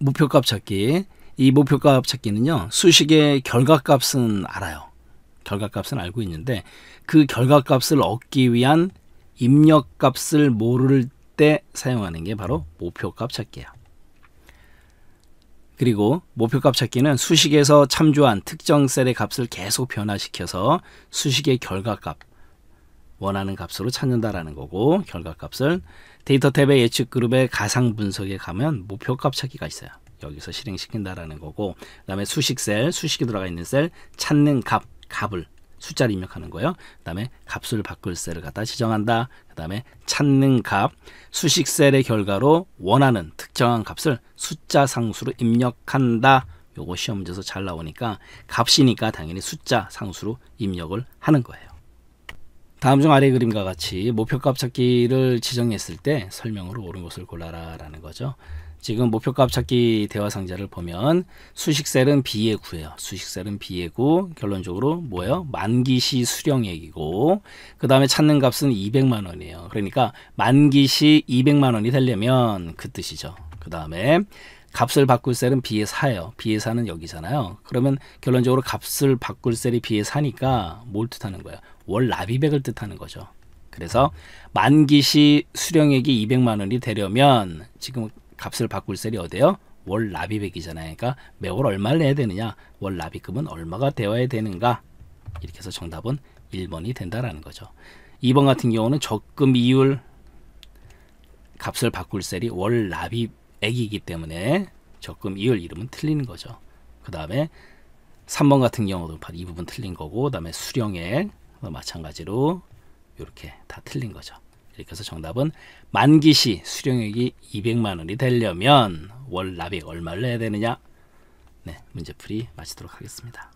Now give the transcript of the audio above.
목표값 찾기. 이 목표값 찾기는요. 수식의 결과값은 알아요. 결과값은 알고 있는데 그 결과값을 얻기 위한 입력값을 모를 때 사용하는 게 바로 목표값 찾기예요. 그리고 목표값 찾기는 수식에서 참조한 특정 셀의 값을 계속 변화시켜서 수식의 결과값, 원하는 값으로 찾는다라는 거고 결과값을 데이터 탭의 예측 그룹의 가상 분석에 가면 목표값 찾기가 있어요. 여기서 실행시킨다라는 거고 그 다음에 수식 셀, 수식이 들어가 있는 셀 찾는 값, 값을 숫자를 입력하는 거예요. 그 다음에 값을 바꿀 셀을 갖다 지정한다. 그 다음에 찾는 값, 수식 셀의 결과로 원하는 특정한 값을 숫자 상수로 입력한다. 요거 시험 문제에서 잘 나오니까 값이니까 당연히 숫자 상수로 입력을 하는 거예요. 다음 중 아래 그림과 같이 목표값 찾기를 지정했을 때 설명으로 옳은 것을 골라라 라는 거죠. 지금 목표값 찾기 대화 상자를 보면 수식셀은 B의 구예요 수식셀은 B의 구 결론적으로 뭐예요? 만기시 수령액이고 그 다음에 찾는 값은 200만 원이에요. 그러니까 만기시 200만 원이 되려면 그 뜻이죠. 그 다음에 값을 바꿀 셀은 B의 4예요. B의 4는 여기잖아요. 그러면 결론적으로 값을 바꿀 셀이 B의 4니까 몰뜻하는 거예요. 월 납입액을 뜻하는 거죠. 그래서 만기 시 수령액이 200만 원이 되려면 지금 값을 바꿀 셀이 어디예요? 월 납입액이잖아요. 그러니까 매월 얼마를 내야 되느냐? 월 납입금은 얼마가 되어야 되는가? 이렇게 해서 정답은 1번이 된다라는 거죠. 2번 같은 경우는 적금 이율 값을 바꿀 셀이 월 납입액이기 때문에 적금 이율 이름은 틀리는 거죠. 그 다음에 3번 같은 경우도 이 부분 틀린 거고 그 다음에 수령액 어, 마찬가지로 이렇게 다 틀린 거죠. 이렇게 해서 정답은 만기 시 수령액이 200만 원이 되려면 월 납액 얼마를 내야 되느냐? 네, 문제풀이 마치도록 하겠습니다.